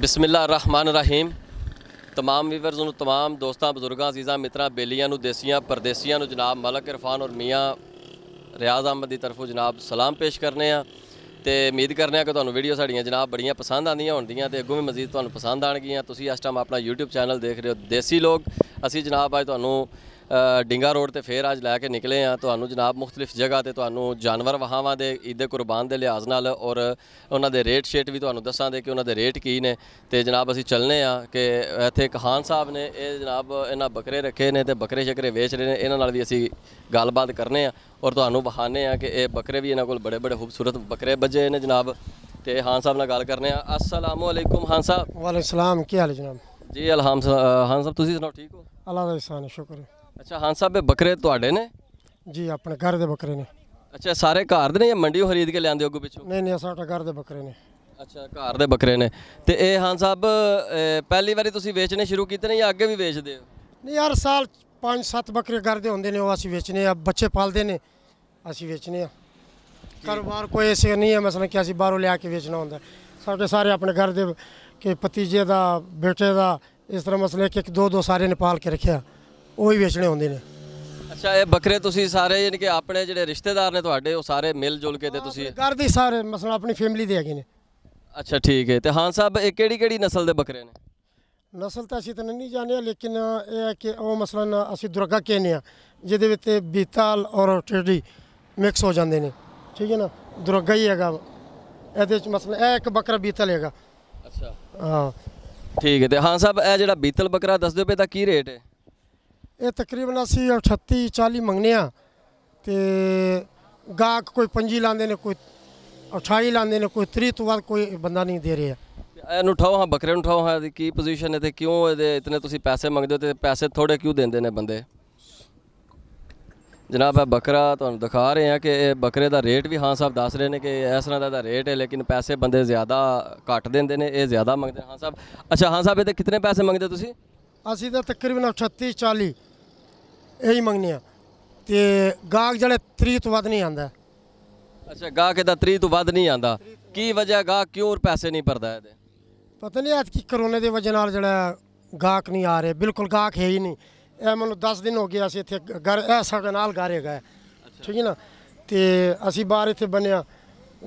ਬਿਸਮਿਲ੍ਲਾ ਰਹਿਮਾਨ ਰਹੀਮ ਤਮਾਮ ਵੀਵਰਸ ਨੂੰ ਤਮਾਮ ਦੋਸਤਾਂ ਬਜ਼ੁਰਗਾਂ ਅਜ਼ੀਜ਼ਾਂ ਮਿੱਤਰਾਂ ਬੇਲੀਆਂ ਨੂੰ ਦੇਸੀਆਂ ਪਰਦੇਸੀਆਂ ਨੂੰ ਜਨਾਬ ਮਲਕ ਇਰਫਾਨ ਔਰ ਮੀਆਂ ਰਿਆਜ਼ ਅਹਿਮਦ ਦੀ ਤਰਫੋਂ ਜਨਾਬ ਸਲਾਮ ਪੇਸ਼ ਕਰਨੇ ਆ ਤੇ ਉਮੀਦ ਕਰਨੇ ਆ ਕਿ ਤੁਹਾਨੂੰ ਵੀਡੀਓ ਸਾਡੀਆਂ ਜਨਾਬ ਬੜੀਆਂ ਪਸੰਦ ਆਉਂਦੀਆਂ ਹੋਣਗੀਆਂ ਤੇ ਅੱਗੋਂ ਵੀ ਮਜ਼ੀਦ ਤੁਹਾਨੂੰ ਪਸੰਦ ਆਣਗੀਆਂ ਤੁਸੀਂ ਇਸ ਟਾਈਮ ਆਪਣਾ YouTube ਚੈਨਲ ਦੇਖ ਰਹੇ ਹੋ ਦੇਸੀ ਲੋਕ ਅਸੀਂ ਜਨਾਬ ਅੱਜ ਤੁਹਾਨੂੰ ਡਿੰਗਾ ਰੋਡ ਤੇ ਫੇਰ ਅੱਜ ਲੈ ਕੇ ਨਿਕਲੇ ਆ ਤੁਹਾਨੂੰ ਜਨਾਬ ਮੁxtਲਿਫ ਜਗ੍ਹਾ ਤੇ ਤੁਹਾਨੂੰ ਜਾਨਵਰ ਵਹਾਵਾਂ ਦੇ ਇਦੇ ਕੁਰਬਾਨ ਦੇ ਲਿਹਾਜ਼ ਨਾਲ ਔਰ ਉਹਨਾਂ ਦੇ ਰੇਟ ਸ਼ੇਟ ਵੀ ਤੁਹਾਨੂੰ ਦੱਸਾਂਗੇ ਕਿ ਉਹਨਾਂ ਦੇ ਰੇਟ ਕੀ ਨੇ ਤੇ ਜਨਾਬ ਅਸੀਂ ਚੱਲਨੇ ਆ ਕਿ ਇੱਥੇ ਕਹਾਨ ਸਾਹਿਬ ਨੇ ਇਹ ਜਨਾਬ ਇਹਨਾਂ ਬੱਕਰੇ ਰੱਖੇ ਨੇ ਤੇ ਬੱਕਰੇ ਸ਼ਕਰੇ ਵੇਚ ਰਹੇ ਨੇ ਇਹਨਾਂ ਨਾਲ ਵੀ ਅਸੀਂ ਗੱਲਬਾਤ ਕਰਨੇ ਆ ਔਰ ਤੁਹਾਨੂੰ ਬਹਾਨੇ ਆ ਕਿ ਇਹ ਬੱਕਰੇ ਵੀ ਇਹਨਾਂ ਕੋਲ ਬੜੇ ਬੜੇ ਖੂਬਸੂਰਤ ਬੱਕਰੇ ਬੱਜੇ ਨੇ ਜਨਾਬ ਤੇ ਹਾਨ ਸਾਹਿਬ ਨਾਲ ਗੱਲ ਕਰਨੇ ਆ ਅਸਲਾਮੁ ਅਲੈਕੁਮ ਹਾਨ ਸਾਹਿਬ ਵਾਲੇ ਸਲਾਮ ਕੀ ਹਾਲ ਜਨਾਬ ਜੀ ਅਲਹਮਦੁਲਿਲਾ ਹਾਨ ਸਾਹਿਬ ਤੁਸੀਂ ਸੁਣਾਓ ਠੀਕ ਹੋ ਅੱਲਾ ਦਾ ਇਹਸਾਨ ਸ਼ੁਕਰ ਹੈ ਅੱਛਾ ਹਾਂ ਸਾਹਿਬ ਇਹ ਬੱਕਰੇ ਤੁਹਾਡੇ ਨੇ ਜੀ ਆਪਣੇ ਘਰ ਦੇ ਬੱਕਰੇ ਨੇ ਅੱਛਾ ਸਾਰੇ ਘਰ ਦੇ ਨੇ ਜਾਂ ਮੰਡੀੋਂ ਖਰੀਦ ਕੇ ਲਿਆਂਦੇ ਹੋ ਅੱਗੋਂ ਪਿੱਛੋਂ ਨਹੀਂ ਨਹੀਂ ਸਾਡਾ ਘਰ ਦੇ ਬੱਕਰੇ ਨੇ ਅੱਛਾ ਘਰ ਦੇ ਬੱਕਰੇ ਨੇ ਤੇ ਇਹ ਹਾਂ ਸਾਹਿਬ ਪਹਿਲੀ ਵਾਰੀ ਤੁਸੀਂ ਵੇਚਣੇ ਸ਼ੁਰੂ ਕੀਤੇ ਨੇ ਜਾਂ ਅੱਗੇ ਵੀ ਵੇਚਦੇ ਹੋ ਨਹੀਂ ਹਰ ਸਾਲ 5-7 ਬੱਕਰੇ ਘਰ ਦੇ ਹੁੰਦੇ ਨੇ ਉਹ ਅਸੀਂ ਵੇਚਨੇ ਆ ਬੱਚੇ ਪਾਲਦੇ ਨੇ ਅਸੀਂ ਵੇਚਨੇ ਆ ਕਾਰੋਬਾਰ ਕੋਈ ਐਸੇ ਨਹੀਂ ਹੈ ਮਸਲਾ ਕਿ ਅਸੀਂ ਬਾਹਰੋਂ ਲਿਆ ਕੇ ਵੇਚਣਾ ਹੁੰਦਾ ਸਾਡੇ ਸਾਰੇ ਆਪਣੇ ਘਰ ਦੇ ਕਿ ਪਤੀਜੇ ਦਾ ਬੇਟੇ ਦਾ ਇਸ ਤਰ੍ਹਾਂ ਮਸਲੇ ਕਿ ਇੱਕ ਦੋ ਦੋ ਸਾਰੇ ਨੇ ਪਾਲ ਕੇ ਰੱਖਿਆ ਉਹੀ ਵੇਚਣੇ ਹੁੰਦੇ ਨੇ ਅੱਛਾ ਇਹ ਬੱਕਰੇ ਤੁਸੀਂ ਸਾਰੇ ਯਾਨੀ ਕਿ ਆਪਣੇ ਜਿਹੜੇ ਰਿਸ਼ਤੇਦਾਰ ਨੇ ਤੁਹਾਡੇ ਉਹ ਸਾਰੇ ਮਿਲ ਜੁਲ ਕੇ ਤੇ ਤੁਸੀਂ ਘਰ ਸਾਰੇ ਮਸਲਾ ਆਪਣੀ ਫੈਮਿਲੀ ਦੇ ਹੈਗੇ ਨੇ ਅੱਛਾ ਠੀਕ ਹੈ ਤੇ ਹਾਂ ਸਾਹਿਬ ਇਹ ਕਿਹੜੀ ਕਿਹੜੀ ਨਸਲ ਦੇ ਬੱਕਰੇ ਨੇ ਨਸਲ ਤਾਂ ਅਸੀਂ ਤਾਂ ਨਹੀਂ ਜਾਣਿਆ ਲੇਕਿਨ ਇਹ ਹੈ ਕਿ ਉਹ ਮਸਲਾ ਅਸੀਂ ਦੁਰਗਾ ਕਹਿੰਦੇ ਆ ਜਿਹਦੇ ਵਿੱਚ ਬੀਤਾਲ ਔਰ ਟੇਡੀ ਮਿਕਸ ਹੋ ਜਾਂਦੇ ਨੇ ਠੀਕ ਹੈ ਨਾ ਦੁਰਗਾ ਹੀ ਹੈਗਾ ਇਹਦੇ ਵਿੱਚ ਮਸਲਾ ਇਹ ਇੱਕ ਬੱਕਰਾ ਬੀਤਲ ਹੈਗਾ ਅੱਛਾ ਹਾਂ ਠੀਕ ਹੈ ਤੇ ਹਾਂ ਸਾਹਿਬ ਇਹ ਜਿਹੜਾ ਬੀਤਲ ਬੱਕਰਾ ਦੱਸ ਦਿਓ ਪਏ ਤਾਂ ਕੀ ਰੇਟ ਹੈ ਇਹ ਤਕਰੀਬਨ ਅਸੀਂ 38 40 ਮੰਗਨੇ ਆ ਤੇ ਗਾਹਕ ਕੋਈ ਪੰਜੀ ਲਾਂਦੇ ਨੇ ਕੋਈ 28 ਲਾਂਦੇ ਨੇ ਕੋਈ 30 ਤੋਂ ਵੱਧ ਕੋਈ ਬੰਦਾ ਨਹੀਂ ਦੇ ਰਿਹਾ ਇਹਨੂੰ ਉਠਾਓ ਹਾਂ ਬੱਕਰੇ ਨੂੰ ਉਠਾਓ ਹਾਂ ਇਹਦੀ ਕੀ ਪੋਜੀਸ਼ਨ ਹੈ ਤੇ ਕਿਉਂ ਇਹਦੇ ਇਤਨੇ ਤੁਸੀਂ ਪੈਸੇ ਮੰਗਦੇ ਹੋ ਤੇ ਪੈਸੇ ਥੋੜੇ ਕਿਉਂ ਦਿੰਦੇ ਨੇ ਬੰਦੇ ਜਨਾਬ ਇਹ ਬੱਕਰਾ ਤੁਹਾਨੂੰ ਦਿਖਾ ਰਹੇ ਹਾਂ ਕਿ ਇਹ ਬੱਕਰੇ ਦਾ ਰੇਟ ਵੀ ਹਾਂ ਸਾਹਿਬ ਦੱਸ ਰਹੇ ਨੇ ਕਿ ਇਸ ਤਰ੍ਹਾਂ ਦਾ ਰੇਟ ਹੈ ਲੇਕਿਨ ਪੈਸੇ ਬੰਦੇ ਜ਼ਿਆਦਾ ਘੱਟ ਦਿੰਦੇ ਨੇ ਇਹ ਜ਼ਿਆਦਾ ਮੰਗਦੇ ਹਾਂ ਸਾਹਿਬ ਅੱਛਾ ਹਾਂ ਸਾਹਿਬ ਇਹਦੇ ਕਿੰਨੇ ਪੈਸੇ ਮੰਗਦੇ ਤੁਸੀਂ ਅਸੀਂ ਤਾਂ ਤਕਰੀਬਨ 38 40 ਇਹੀ ਮੰਗਨੇ ਆ ਤੇ ਗਾਹਕ ਜਿਹੜੇ 30 ਤੋਂ ਵੱਧ ਨਹੀਂ ਆਂਦਾ ਅੱਛਾ ਗਾਹਕ ਇਹਦਾ 30 ਤੋਂ ਵੱਧ ਨਹੀਂ ਆਂਦਾ ਕੀ ਵਜ੍ਹਾ ਗਾਹਕ ਕਿਉਂ ਪੈਸੇ ਨਹੀਂ ਭਰਦਾ ਇਹਦੇ ਪਤਾ ਨਹੀਂ ਅੱਜ ਕੀ ਕਰੋਨੇ ਦੇ ਵਜ੍ਹਾ ਨਾਲ ਜਿਹੜਾ ਗਾਹਕ ਨਹੀਂ ਆ ਰਹੇ ਬਿਲਕੁਲ ਗਾਹਕ ਹੈ ਹੀ ਨਹੀਂ ਇਹ ਮੈਨੂੰ 10 ਦਿਨ ਹੋ ਗਏ ਅਸੀਂ ਇੱਥੇ ਘਰ ਇਹ ਸਾਡੇ ਨਾਲ ਘਰ ਗਏ ਠੀਕ ਹੈ ਨਾ ਤੇ ਅਸੀਂ ਬਾਹਰ ਇੱਥੇ ਬਣਿਆ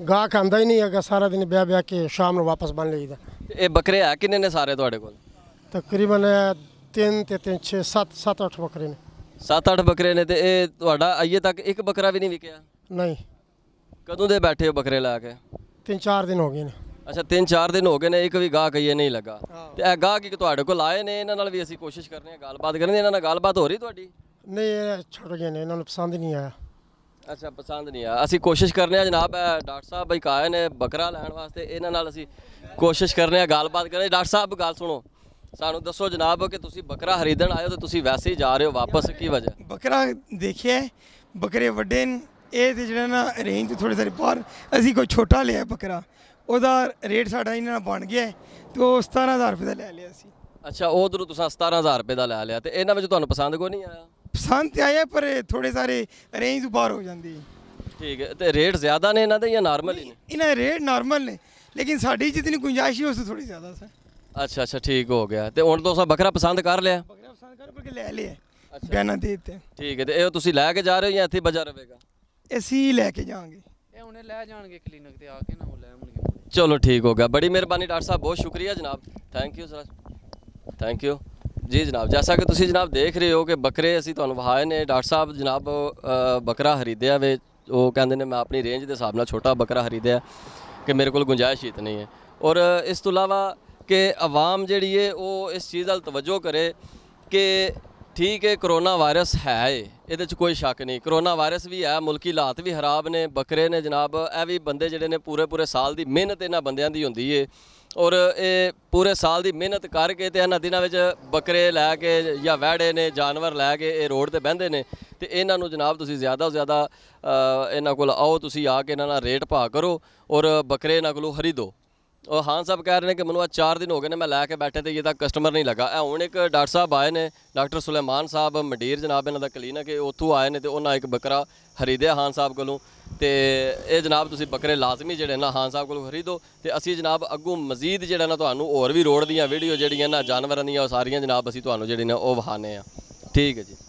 ਗਾਹਕ ਆਂਦਾ ਹੀ ਨਹੀਂ ਹੈਗਾ ਸਾਰਾ ਦਿਨ ਬਿਆ ਬਿਆ ਕੇ ਸ਼ਾਮ ਨੂੰ ਵਾਪਸ ਬਣ ਲਈਦਾ ਇਹ ਬੱਕਰੇ ਆ ਕਿੰਨੇ ਨੇ ਸਾਰੇ ਤੁਹਾਡੇ ਕੋਲ ਤਕਰੀਬਨ 3 ਤੇ 3 6 7 7 8 ਬੱਕਰੇ ਨੇ 7-8 ਬੱਕਰੇ ਨੇ ਤੇ ਇਹ ਤੁਹਾਡਾ ਅਜੇ ਤੱਕ ਇੱਕ ਬੱਕਰਾ ਵੀ ਨਹੀਂ ਵਿਕਿਆ ਨਹੀਂ ਕਦੋਂ ਦੇ ਬੈਠੇ ਹੋ ਬੱਕਰੇ ਲਾ ਕੇ ਤਿੰਨ ਚਾਰ ਦਿਨ ਹੋ ਗਏ ਨੇ ਅੱਛਾ ਤਿੰਨ ਚਾਰ ਦਿਨ ਹੋ ਗਏ ਨੇ ਇੱਕ ਵੀ ਗਾਹ ਕਈਏ ਨਹੀਂ ਲੱਗਾ ਤੇ ਇਹ ਗਾਹ ਕੀ ਤੁਹਾਡੇ ਕੋਲ ਆਏ ਨੇ ਇਹਨਾਂ ਨਾਲ ਵੀ ਅਸੀਂ ਕੋਸ਼ਿਸ਼ ਕਰਨੇ ਆ ਗੱਲਬਾਤ ਕਰਨੀ ਇਹਨਾਂ ਨਾਲ ਗੱਲਬਾਤ ਹੋ ਰਹੀ ਤੁਹਾਡੀ ਨਹੀਂ ਇਹ ਛੱਡ ਗਏ ਨੇ ਇਹਨਾਂ ਨੂੰ ਪਸੰਦ ਨਹੀਂ ਆਇਆ ਅੱਛਾ ਪਸੰਦ ਨਹੀਂ ਆ ਅਸੀਂ ਕੋਸ਼ਿਸ਼ ਕਰਨੇ ਆ ਜਨਾਬ ਡਾਕਟਰ ਸਾਹਿਬ ਬਈ ਕਾਇ ਨੇ ਬੱਕਰਾ ਲੈਣ ਵਾਸਤੇ ਇਹਨਾਂ ਨਾਲ ਅਸੀਂ ਕੋਸ਼ਿਸ਼ ਕਰਨੇ ਆ ਗੱਲਬਾਤ ਕਰਨੇ ਡਾਕਟਰ ਸਾਹਿਬ ਗੱਲ ਸੁਣੋ ਸਾਨੂੰ ਦੱਸੋ ਜਨਾਬ ਕਿ ਤੁਸੀਂ ਬੱਕਰਾ ਖਰੀਦਣ ਆਏ ਹੋ ਤੇ ਤੁਸੀਂ ਵੈਸੇ ਹੀ ਜਾ ਰਹੇ ਹੋ ਵਾਪਸ ਕੀ ਵਜ੍ਹਾ ਬੱਕਰਾ ਦੇਖਿਆ ਹੈ, ਬੱਕਰੇ ਵੱਡੇ ਨੇ ਇਹ ਤੇ ਜਿਹੜਾ ਨਾ ਰੇਂਜ ਤੋਂ ਥੋੜੇ ਸਾਰੇ ਬਾਹਰ ਅਸੀਂ ਕੋਈ ਛੋਟਾ ਲਿਆ ਬੱਕਰਾ ਉਹਦਾ ਰੇਟ ਸਾਡਾ ਇਹਨਾਂ ਨਾਲ ਬਣ ਗਿਆ ਤੇ ਉਹ 17000 ਰੁਪਏ ਦਾ ਲੈ ਲਿਆ ਸੀ ਅੱਛਾ ਉਧਰੋਂ ਤੁਸੀਂ 17000 ਰੁਪਏ ਦਾ ਲੈ ਲਿਆ ਤੇ ਇਹਨਾਂ ਵਿੱਚ ਤੁਹਾਨੂੰ ਪਸੰਦ ਕੋ ਨਹੀਂ ਆਇਆ ਪਸੰਦ ਤੇ ਆਇਆ ਪਰ ਥੋੜੇ ਸਾਰੇ ਰੇਂਜ ਤੋਂ ਬਾਹਰ ਹੋ ਜਾਂਦੀ ਠੀਕ ਹੈ ਤੇ ਰੇਟ ਜ਼ਿਆਦਾ ਨੇ ਇਹਨਾਂ ਦੇ ਜਾਂ ਨਾਰਮਲ ਹੀ ਨੇ ਇਹਨਾਂ ਦੇ ਰੇਟ ਨਾਰਮਲ ਨੇ ਲੇਕਿਨ ਸਾਡੀ ਜਿਤਨੀ ਗੁੰਜਾਇਸ਼ ਸੀ ਉਸ ਤੋਂ ਥੋੜੀ ਜ਼ਿਆਦਾ ਸਰ ਅੱਛਾ ਅੱਛਾ ਠੀਕ ਹੋ ਗਿਆ ਤੇ ਹੁਣ ਤੁਸੀਂ ਬੱਕਰਾ ਪਸੰਦ ਕਰ ਲਿਆ बकरा ਪਸੰਦ ਕਰ ਕੇ ਲੈ ਲਿਆ बयाना ਦੇ देते ਠੀਕ ਹੈ ਤੇ ਇਹ ਤੁਸੀਂ ਲੈ ਕੇ ਜਾ ਰਹੇ ਹੋ ਜਾਂ ਇੱਥੇ ਬਜਾ ਰਹੇਗਾ ਅਸੀਂ ਲੈ ਕੇ ਜਾਾਂਗੇ ਇਹ ਉਹਨੇ ਲੈ ਜਾਣਗੇ ਕਲੀਨਿਕ ਤੇ ਆ ਕੇ ਨਾ ਉਹ ਲੈ ਆਉਣਗੇ ਚਲੋ ਠੀਕ ਹੋ ਗਿਆ ਬੜੀ ਮਿਹਰਬਾਨੀ ਡਾਕਟਰ ਸਾਹਿਬ ਬਹੁਤ ਸ਼ੁਕਰੀਆ ਜਨਾਬ thank you sir thank you ਜੀ ਜਨਾਬ ਜੈਸਾ ਕਿ ਤੁਸੀਂ ਜਨਾਬ ਦੇਖ ਰਹੇ ਹੋ ਕਿ ਬੱਕਰੇ ਅਸੀਂ ਤੁਹਾਨੂੰ ਵਹਾਏ ਨੇ ਡਾਕਟਰ ਸਾਹਿਬ ਜਨਾਬ ਬੱਕਰਾ ਖਰੀਦਿਆ ਵੇ ਉਹ ਕਹਿੰਦੇ ਨੇ ਮੈਂ ਆਪਣੀ ਰੇਂਜ ਦੇ ਹਿਸਾਬ ਨਾਲ ਛੋਟਾ ਬੱਕਰਾ ਖਰੀਦਿਆ ਕਿ ਮੇਰੇ ਕੋਲ ਗੁੰਜਾਇਸ਼ ਇਤਨੀ ਹੈ ਔਰ ਇਸ ਤੋਂ ਇਲਾਵਾ ਕਿ ਆਵਾਮ ਜਿਹੜੀ ਏ ਉਹ ਇਸ ਚੀਜ਼ ਵੱਲ ਤਵੱਜੋ ਕਰੇ ਕਿ ਠੀਕ ਹੈ ਕਰੋਨਾ ਵਾਇਰਸ ਹੈ ਇਹਦੇ 'ਚ ਕੋਈ ਸ਼ੱਕ ਨਹੀਂ ਕਰੋਨਾ ਵਾਇਰਸ ਵੀ ਹੈ ਮੁਲਕੀ ਹਾਲਾਤ ਵੀ ਖਰਾਬ ਨੇ ਬੱਕਰੇ ਨੇ ਜਨਾਬ ਇਹ ਵੀ ਬੰਦੇ ਜਿਹੜੇ ਨੇ ਪੂਰੇ ਪੂਰੇ ਸਾਲ ਦੀ ਮਿਹਨਤ ਇਹਨਾਂ ਬੰਦਿਆਂ ਦੀ ਹੁੰਦੀ ਏ ਔਰ ਇਹ ਪੂਰੇ ਸਾਲ ਦੀ ਮਿਹਨਤ ਕਰਕੇ ਤੇ ਇਹਨਾਂ ਦਿਨਾਂ ਵਿੱਚ ਬੱਕਰੇ ਲੈ ਕੇ ਜਾਂ ਵਹਿੜੇ ਨੇ ਜਾਨਵਰ ਲੈ ਕੇ ਇਹ ਰੋਡ ਤੇ ਬਹਿੰਦੇ ਨੇ ਤੇ ਇਹਨਾਂ ਨੂੰ ਜਨਾਬ ਤੁਸੀਂ ਜ਼ਿਆਦਾ ਤੋਂ ਜ਼ਿਆਦਾ ਇਹਨਾਂ ਕੋਲ ਆਓ ਤੁਸੀਂ ਆ ਕੇ ਇਹਨਾਂ ਨਾਲ ਰੇਟ ਭਾ ਕਰੋ ਔਰ ਬੱਕਰੇ ਇਹਨਾਂ ਕੋਲੋਂ ਖਰੀਦੋ ਹਾਂ ਸਾਹਿਬ ਕਹਿ ਰਹੇ ਨੇ ਕਿ ਮੈਨੂੰ ਆ 4 ਦਿਨ ਹੋ ਗਏ ਨੇ ਮੈਂ ਲੈ ਕੇ ਬੈਠੇ ਤੇ ਇਹ ਤਾਂ ਕਸਟਮਰ ਨਹੀਂ ਲੱਗਾ लगा ਹੁਣ ਇੱਕ ਡਾਕਟਰ ਸਾਹਿਬ ਆਏ ਨੇ ਡਾਕਟਰ ਸੁਲੇਮਾਨ ਸਾਹਿਬ ਮਡੀਰ ਜਨਾਬ ਇਹਨਾਂ ਦਾ ਕਲੀਨਿਕ ਹੈ ਉੱਥੋਂ ਆਏ ਨੇ ਤੇ ਉਹਨਾਂ ਇੱਕ ਬੱਕਰਾ ਖਰੀਦਿਆ ਖਾਨ ਸਾਹਿਬ ਕੋਲੋਂ ਤੇ ਇਹ ਜਨਾਬ ਤੁਸੀਂ ਬੱਕਰੇ ਲਾਜ਼ਮੀ ਜਿਹੜੇ ਨਾ ਖਾਨ ਸਾਹਿਬ ਕੋਲੋਂ ਖਰੀਦੋ ਤੇ ਅਸੀਂ ਜਨਾਬ ਅੱਗੋਂ ਮਜ਼ੀਦ ਜਿਹੜਾ ਨਾ ਤੁਹਾਨੂੰ ਹੋਰ ਵੀ ਰੋੜ ਦੀਆਂ ਵੀਡੀਓ ਜਿਹੜੀਆਂ ਨਾ ਜਾਨਵਰਾਂ ਦੀਆਂ ਉਹ ਸਾਰੀਆਂ ਜਨਾਬ ਅਸੀਂ ਤੁਹਾਨੂੰ ਜਿਹੜੇ ਨੇ ਉਹ ਵਹਾਨੇ ਆ ਠੀਕ ਹੈ ਜੀ